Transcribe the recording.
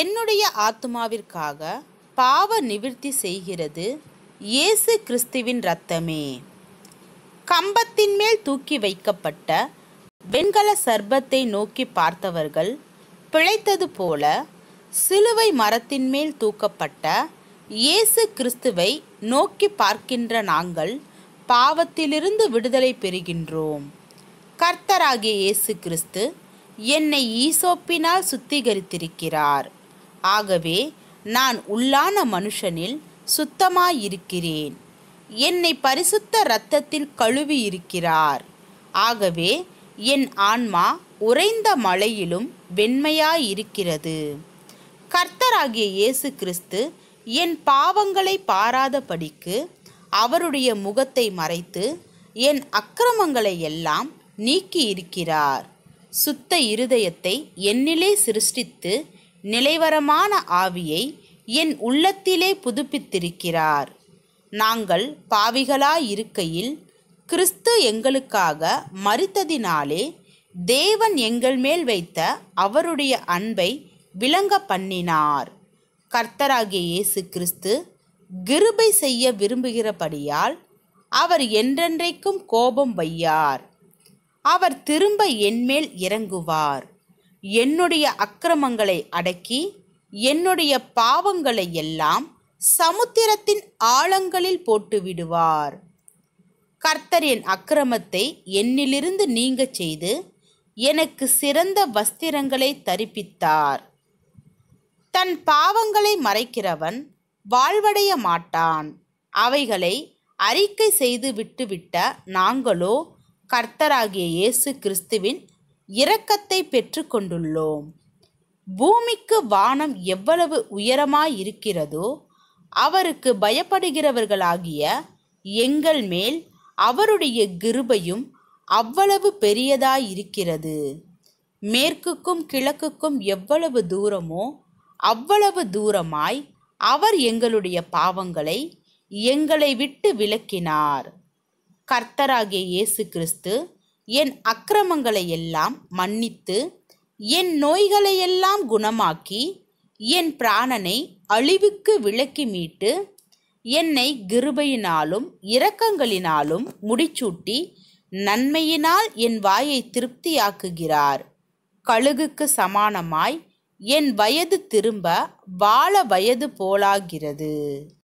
என்னுடைய ஆத்மாவிற்காக பாவ நிவிற்த்தி செய்கிறது இயேசு கிறிஸ்துவின் இரத்தமே கம்பத்தின் மேல் தூக்கி வைக்கப்பட்ட வெண்கல சர்பத்தை நோக்கி பார்த்தவர்கள் பிழைத்தது போல சிலுவை மரத்தின் மேல் தூக்கப்பட்ட இயேசு கிறிஸ்துவை நோக்கி பார்க்கின்ற நாங்கள் பாவத்திலிருந்து விடுதலை பெறுகின்றோம் கர்த்தராகிய இயேசு கிறிஸ்து என்னை ஈசோப்பினால் சுத்திகரித்திருக்கிறார் ஆகவே நான் உள்ளான மனுஷனில் சுத்தமாயிருக்கிறேன் என்னை பரிசுத்த இரத்தத்தில் கழுவி இருக்கிறார் ஆகவே என் ஆன்மா உறைந்த மலையிலும் வெண்மையாயிருக்கிறது கர்த்தராகிய இயேசு கிறிஸ்து என் பாவங்களை பாராதபடிக்கு அவருடைய முகத்தை மறைத்து என் அக்கிரமங்களை எல்லாம் நீக்கி இருக்கிறார் சுத்த இருதயத்தை என்னிலே சிருஷ்டித்து நிலைவரமான ஆவியை என் உள்ளத்திலே புதுப்பித்திருக்கிறார் நாங்கள் பாவிகளாயிருக்கையில் கிறிஸ்து எங்களுக்காக மறித்ததினாலே தேவன் எங்கள் மேல் வைத்த அவருடைய அன்பை விளங்க பண்ணினார் கர்த்தராகிய இயேசு கிறிஸ்து கிருபை செய்ய விரும்புகிறபடியால் அவர் என்றென்றைக்கும் கோபம் வையார் அவர் திரும்ப என்மேல் இறங்குவார் என்னுடைய அக்கிரமங்களை அடக்கி என்னுடைய பாவங்களை எல்லாம் சமுத்திரத்தின் ஆழங்களில் போட்டு விடுவார் கர்த்தர் என் அக்கிரமத்தை என்னிலிருந்து நீங்க செய்து எனக்கு சிறந்த வஸ்திரங்களை தரிப்பித்தார் தன் பாவங்களை மறைக்கிறவன் வாழ்வடைய மாட்டான் அவைகளை அறிக்கை செய்து விட்டுவிட்ட நாங்களோ கர்த்தராகிய இயேசு கிறிஸ்துவின் இரக்கத்தை பெற்று கொண்டுள்ளோம் பூமிக்கு வானம் எவ்வளவு உயரமாய் இருக்கிறதோ அவருக்கு பயப்படுகிறவர்களாகிய எங்கள் மேல் அவருடைய கிருபையும் அவ்வளவு பெரியதாயிருக்கிறது இருக்கிறது மேற்குக்கும் கிழக்குக்கும் எவ்வளவு தூரமோ அவ்வளவு தூரமாய் அவர் எங்களுடைய பாவங்களை எங்களை விட்டு விளக்கினார் கர்த்தராகிய இயேசு கிறிஸ்து என் அக்கிரமங்களை எல்லாம் மன்னித்து என் நோய்களை எல்லாம் குணமாக்கி என் பிராணனை அழிவுக்கு விளக்கி மீட்டு என்னை கிருபையினாலும் இரக்கங்களினாலும் முடிச்சூட்டி நன்மையினால் என் வாயை திருப்தியாக்குகிறார் கழுகுக்கு சமானமாய் என் வயது திரும்ப வாழ வயது போலாகிறது